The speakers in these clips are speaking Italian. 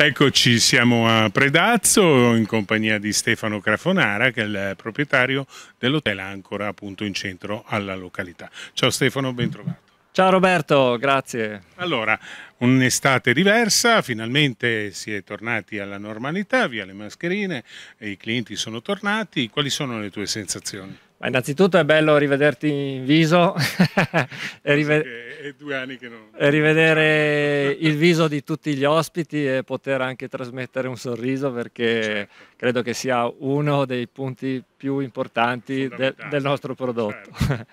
Eccoci, siamo a Predazzo in compagnia di Stefano Crafonara che è il proprietario dell'hotel Ancora appunto in centro alla località. Ciao Stefano, ben trovato. Ciao Roberto, grazie. Allora, un'estate diversa, finalmente si è tornati alla normalità, via le mascherine, i clienti sono tornati, quali sono le tue sensazioni? Ma innanzitutto è bello rivederti in viso e, rive- non... e, rivedere il viso di tutti gli ospiti e poter anche trasmettere un sorriso perché certo. credo che sia uno dei punti più importanti de- del nostro certo. prodotto. Certo.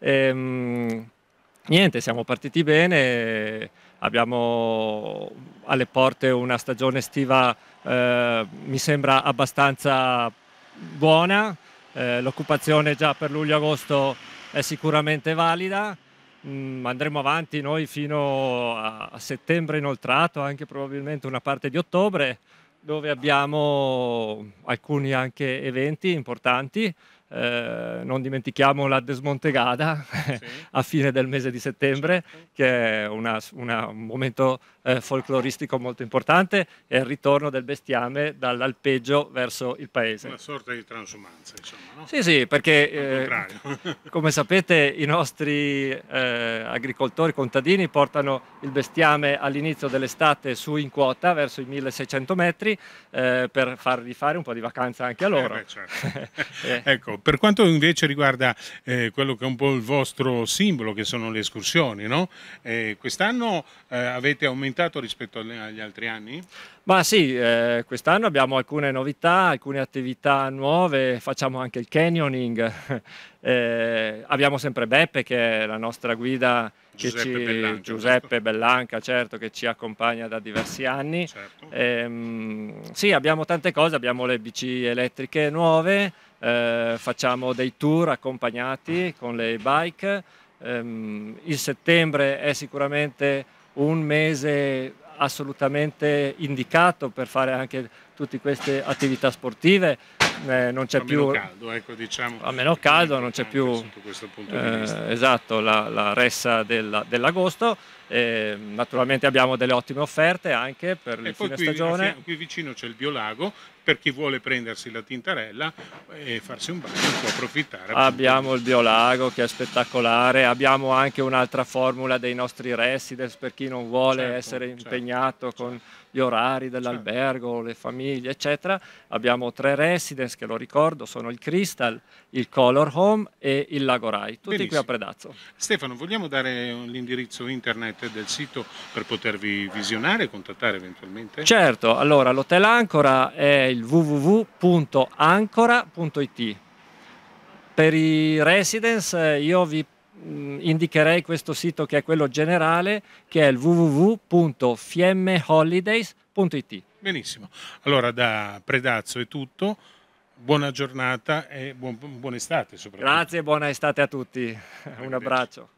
e, mh, niente, siamo partiti bene, abbiamo alle porte una stagione estiva eh, mi sembra abbastanza buona eh, l'occupazione già per luglio-agosto è sicuramente valida. Mm, andremo avanti noi fino a, a settembre inoltrato, anche probabilmente una parte di ottobre, dove abbiamo alcuni anche eventi importanti eh, non dimentichiamo la Desmontegada sì. a fine del mese di settembre, che è una, una, un momento eh, folcloristico molto importante, e il ritorno del bestiame dall'alpeggio verso il paese. Una sorta di transumanza, insomma. No? Sì, sì, perché eh, come sapete i nostri eh, agricoltori contadini portano il bestiame all'inizio dell'estate su in quota verso i 1600 metri eh, per fargli fare un po' di vacanza anche a eh, loro. Beh, certo. ecco, per quanto invece riguarda eh, quello che è un po' il vostro simbolo, che sono le escursioni, no? eh, quest'anno eh, avete aumentato rispetto agli altri anni? Ma sì, eh, quest'anno abbiamo alcune novità, alcune attività nuove, facciamo anche il canyoning, eh, abbiamo sempre Beppe che è la nostra guida Giuseppe, ci, Bellanca, Giuseppe Bellanca, certo, che ci accompagna da diversi anni. Certo. Ehm, sì, abbiamo tante cose, abbiamo le bici elettriche nuove, eh, facciamo dei tour accompagnati con le bike. Ehm, il settembre è sicuramente un mese assolutamente indicato per fare anche tutte queste attività sportive. Eh, non c'è più caldo, ecco, diciamo, a meno caldo, non c'è eh, più eh, esatto, la, la ressa della, dell'agosto. Eh, naturalmente abbiamo delle ottime offerte anche per il fine qui, stagione. Qui vicino c'è il Biolago, per chi vuole prendersi la tintarella e farsi un bagno può approfittare. Abbiamo il Biolago che è spettacolare, abbiamo anche un'altra formula dei nostri residence per chi non vuole certo, essere certo. impegnato. Certo impegnato con gli orari dell'albergo, le famiglie, eccetera. Abbiamo tre residence che lo ricordo, sono il Crystal, il Color Home e il Lago Rai, tutti Benissimo. qui a Predazzo. Stefano, vogliamo dare l'indirizzo internet del sito per potervi visionare e contattare eventualmente? Certo, allora l'Hotel Ancora è il www.ancora.it. Per i residence eh, io vi Mm, indicherei questo sito che è quello generale, che è il www.fiemmeholidays.it. Benissimo. Allora da Predazzo è tutto. Buona giornata e buon, buona estate soprattutto. Grazie, buona estate a tutti. Un abbraccio.